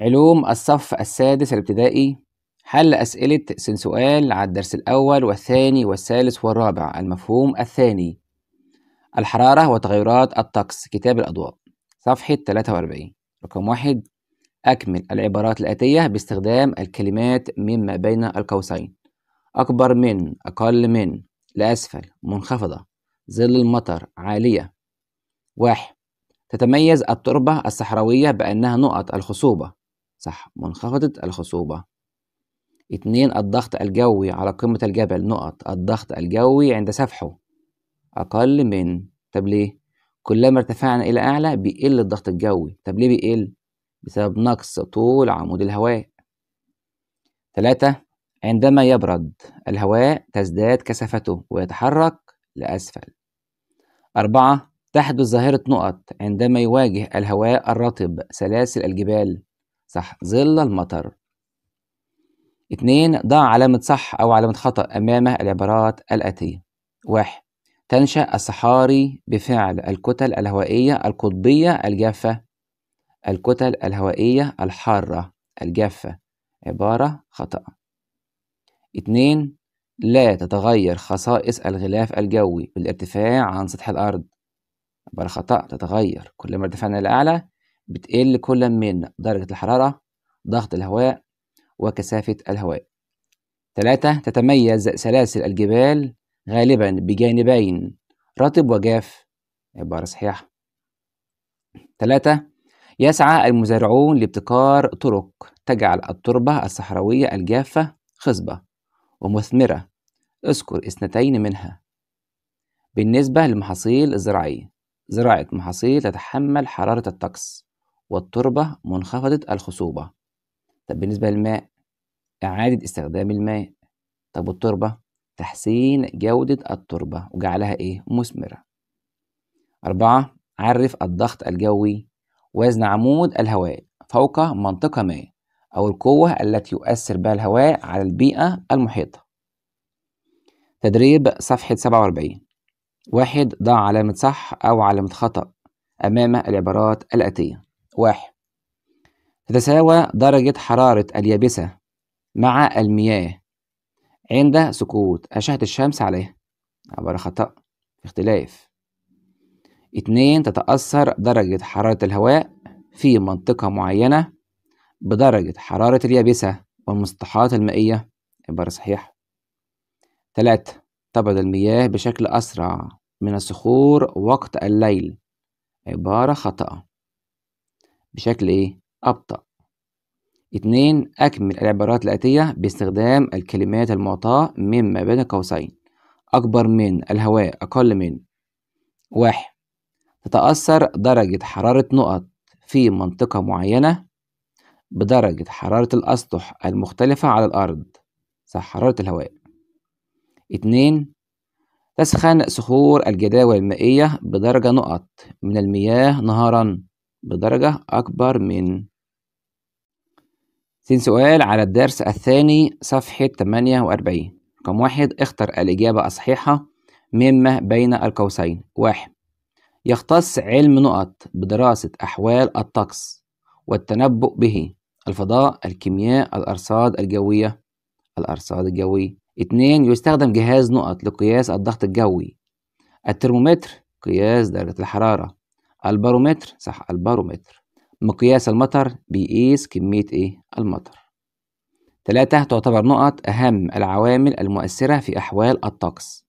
علوم الصف السادس الابتدائي حل أسئلة سن سؤال على الدرس الأول والثاني والثالث والرابع المفهوم الثاني الحرارة وتغيرات الطقس كتاب الأضواء صفحة 43 رقم واحد أكمل العبارات الآتية باستخدام الكلمات مما بين القوسين أكبر من أقل من لأسفل منخفضة ظل المطر عالية واحد تتميز التربة الصحراوية بأنها نقط الخصوبة صح منخفضة الخصوبة اتنين الضغط الجوي على قمة الجبل نقط الضغط الجوي عند سفحه أقل من طب ليه؟ كلما ارتفعنا إلى أعلى بيقل الضغط الجوي طب ليه بيقل؟ بسبب نقص طول عمود الهواء تلاتة عندما يبرد الهواء تزداد كثافته ويتحرك لأسفل أربعة تحدث ظاهرة نقط عندما يواجه الهواء الرطب سلاسل الجبال صح ظل المطر اتنين ضع علامة صح أو علامة خطأ أمام العبارات الآتية واحد تنشأ الصحاري بفعل الكتل الهوائية القطبية الجافة الكتل الهوائية الحارة الجافة عبارة خطأ اتنين لا تتغير خصائص الغلاف الجوي بالارتفاع عن سطح الأرض عبارة خطأ تتغير كلما ارتفعنا لأعلى بتقل كل من درجة الحرارة ضغط الهواء وكثافة الهواء ثلاثة تتميز سلاسل الجبال غالبا بجانبين رطب وجاف عبارة صحيحة ثلاثة يسعى المزارعون لابتكار طرق تجعل التربة الصحراوية الجافة خصبة ومثمرة اذكر اثنتين منها بالنسبة للمحاصيل الزراعية زراعة محاصيل تتحمل حرارة الطقس والتربة منخفضة الخصوبة طب بالنسبة للماء إعادة استخدام الماء طب والتربة تحسين جودة التربة وجعلها إيه مثمرة أربعة عرف الضغط الجوي وزن عمود الهواء فوق منطقة ما أو القوة التي يؤثر بها الهواء على البيئة المحيطة تدريب صفحة 47 واحد ضع علامة صح أو علامة خطأ أمام العبارات الآتية واحد تتساوى درجة حرارة اليابسة مع المياه عند سقوط أشعة الشمس عليها عبارة خطأ اختلاف اتنين تتأثر درجة حرارة الهواء في منطقة معينة بدرجة حرارة اليابسة والمسطحات المائية عبارة صحيحة تلاتة تبعد المياه بشكل أسرع من الصخور وقت الليل عبارة خطأ بشكل إيه؟ أبطأ. اتنين أكمل العبارات الآتية باستخدام الكلمات المعطاة مما بين قوسين أكبر من الهواء أقل من واحد تتأثر درجة حرارة نقط في منطقة معينة بدرجة حرارة الأسطح المختلفة على الأرض صح حرارة الهواء اتنين تسخن صخور الجداول المائية بدرجة نقط من المياه نهارا بدرجة أكبر من سين سؤال على الدرس الثاني صفحة 48 رقم واحد اختر الإجابة الصحيحة مما بين القوسين واحد يختص علم نقط بدراسة أحوال الطقس والتنبؤ به الفضاء الكيمياء الأرصاد الجوية الأرصاد الجوية اثنين يستخدم جهاز نقط لقياس الضغط الجوي الترمومتر قياس درجة الحرارة البارومتر صح البارومتر مقياس المطر بيقيس كمية إيه المطر تلاتة تعتبر نقط أهم العوامل المؤثرة في أحوال الطقس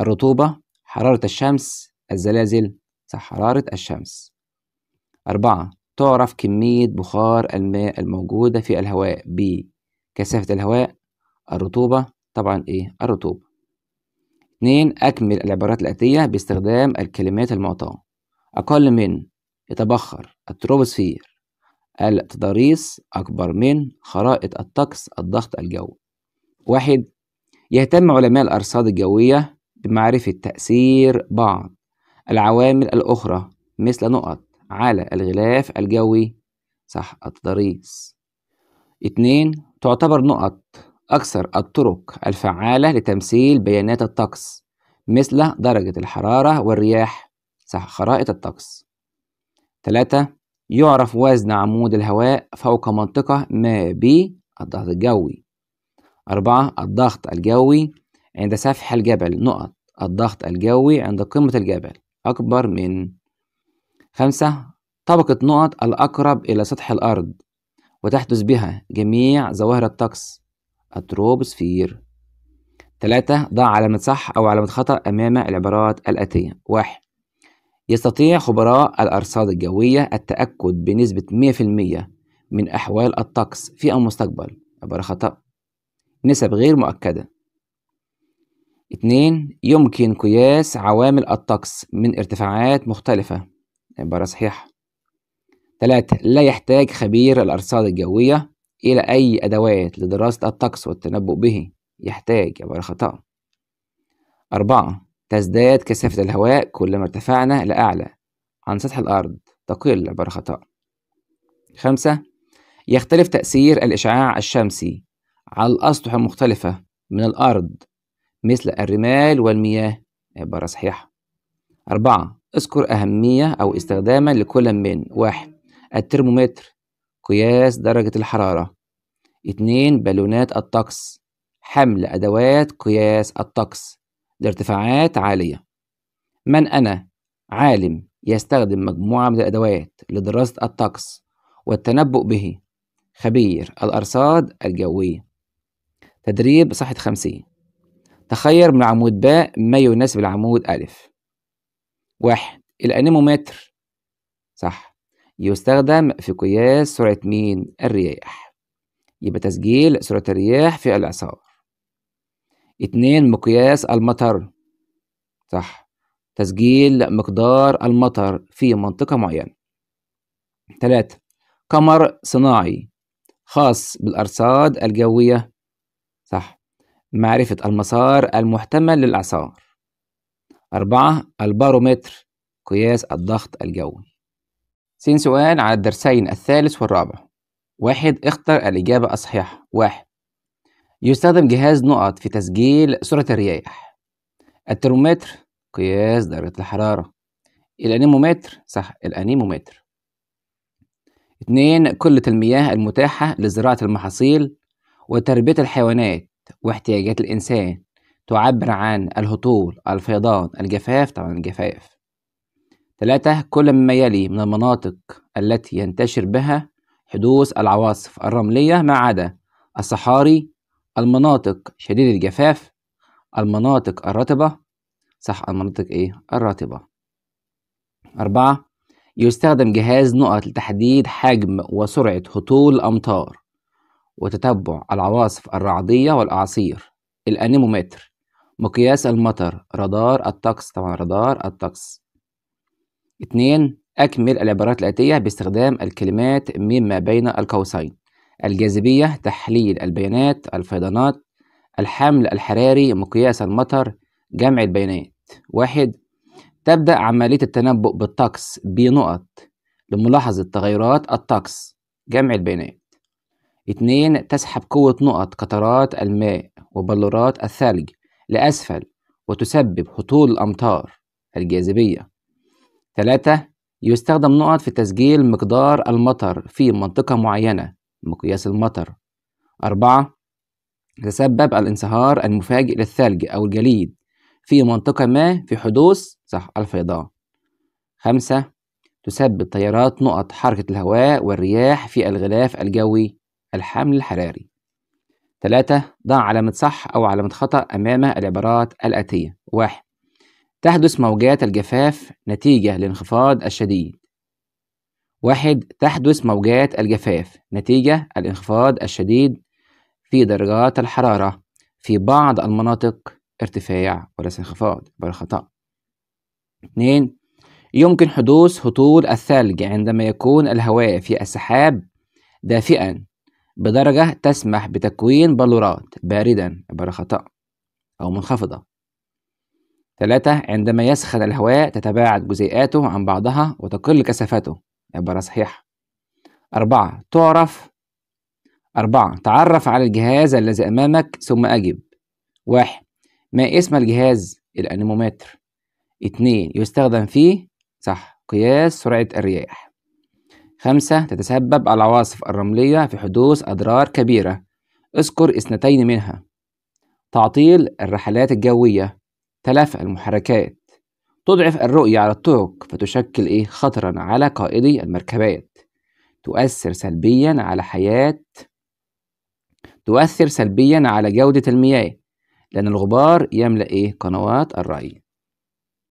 الرطوبة حرارة الشمس الزلازل صح حرارة الشمس أربعة تعرف كمية بخار الماء الموجودة في الهواء ب كثافة الهواء الرطوبة طبعا إيه الرطوبة اتنين أكمل العبارات الآتية باستخدام الكلمات المعطاة أقل من يتبخر التروبوسفير التضاريس أكبر من خرائط الطقس الضغط الجوي واحد يهتم علماء الأرصاد الجوية بمعرفة تأثير بعض العوامل الأخرى مثل نقط على الغلاف الجوي صح التضاريس اتنين تعتبر نقط أكثر الطرق الفعالة لتمثيل بيانات الطقس مثل درجة الحرارة والرياح صح خرائط الطقس تلاتة يعرف وزن عمود الهواء فوق منطقة ما ب الضغط الجوي أربعة الضغط الجوي عند سفح الجبل نقط الضغط الجوي عند قمة الجبل أكبر من خمسة طبقة نقط الأقرب إلى سطح الأرض وتحدث بها جميع ظواهر الطقس التروبوسفير تلاتة ضع علامة صح أو علامة خطأ أمام العبارات الآتية واحد يستطيع خبراء الأرصاد الجوية التأكد بنسبة 100% من أحوال الطقس في المستقبل عبارة خطأ نسب غير مؤكدة 2 يمكن قياس عوامل الطقس من ارتفاعات مختلفة عبارة صحيحة 3 لا يحتاج خبير الأرصاد الجوية إلى أي أدوات لدراسة الطقس والتنبؤ به يحتاج عبارة خطأ أربعة تزداد كثافة الهواء كلما ارتفعنا لأعلى عن سطح الأرض تقل عبارة خطأ خمسة يختلف تأثير الإشعاع الشمسي على الأسطح المختلفة من الأرض مثل الرمال والمياه عبارة صحيحة أربعة اذكر أهمية أو استخداما لكل من واحد الترمومتر قياس درجة الحرارة اتنين بالونات الطقس حمل أدوات قياس الطقس لارتفاعات عالية من أنا عالم يستخدم مجموعة من الأدوات لدراسة الطقس والتنبؤ به خبير الأرصاد الجوية تدريب صحة خمسية تخير من عمود باء ما يناسب العمود ألف واحد الأنيمومتر صح يستخدم في قياس سرعة مين الرياح يبقى تسجيل سرعة الرياح في الإعصار اتنين مقياس المطر صح تسجيل مقدار المطر في منطقة معينة تلاتة قمر صناعي خاص بالأرصاد الجوية صح معرفة المسار المحتمل للأعصار أربعة البارومتر قياس الضغط الجوي سين سؤال على الدرسين الثالث والرابع واحد اختر الإجابة الصحيحة واحد يستخدم جهاز نقط في تسجيل سرعة الرياح الترمومتر قياس درجة الحرارة الأنيمومتر صح الأنيمومتر اتنين كلة المياه المتاحة لزراعة المحاصيل وتربية الحيوانات واحتياجات الإنسان تعبر عن الهطول الفيضان الجفاف طبعا الجفاف ثلاثة كل ما يلي من المناطق التي ينتشر بها حدوث العواصف الرملية ما عدا الصحاري المناطق شديدة الجفاف المناطق الرطبة صح المناطق إيه الرطبة أربعة يستخدم جهاز نقط لتحديد حجم وسرعة هطول الأمطار وتتبع العواصف الرعدية والأعاصير الأنيمومتر مقياس المطر رادار الطقس طبعا رادار الطقس اتنين أكمل العبارات الآتية باستخدام الكلمات مما بين القوسين الجاذبية تحليل البيانات الفيضانات الحمل الحراري مقياس المطر جمع البيانات واحد تبدأ عملية التنبؤ بالطقس بنقط لملاحظة تغيرات الطقس جمع البيانات اتنين تسحب قوة نقط قطرات الماء وبلورات الثلج لأسفل وتسبب هطول الأمطار الجاذبية ثلاثة يستخدم نقط في تسجيل مقدار المطر في منطقة معينة مقياس المطر أربعة تسبب الانصهار المفاجئ للثلج أو الجليد في منطقة ما في حدوث صح الفيضان خمسة تسبب تيارات نقط حركة الهواء والرياح في الغلاف الجوي الحمل الحراري ثلاثة ضع علامة صح أو علامة خطأ أمام العبارات الآتية واحد تحدث موجات الجفاف نتيجة لانخفاض الشديد واحد تحدث موجات الجفاف نتيجة الانخفاض الشديد في درجات الحرارة في بعض المناطق ارتفاع وليس انخفاض بل خطأ اثنين يمكن حدوث هطول الثلج عندما يكون الهواء في السحاب دافئا بدرجة تسمح بتكوين بلورات باردا عبارة خطأ أو منخفضة ثلاثة عندما يسخن الهواء تتباعد جزيئاته عن بعضها وتقل كثافته عبارة صحيحة أربعة تعرف أربعة تعرف على الجهاز الذي أمامك ثم أجب واحد ما اسم الجهاز الأنيمومتر اتنين يستخدم فيه صح قياس سرعة الرياح خمسة تتسبب العواصف الرملية في حدوث أضرار كبيرة اذكر اثنتين منها تعطيل الرحلات الجوية تلف المحركات تضعف الرؤية على الطرق فتشكل إيه خطرا على قائدي المركبات تؤثر سلبيا على حياة تؤثر سلبيا على جودة المياه لأن الغبار يملأ إيه قنوات الرأي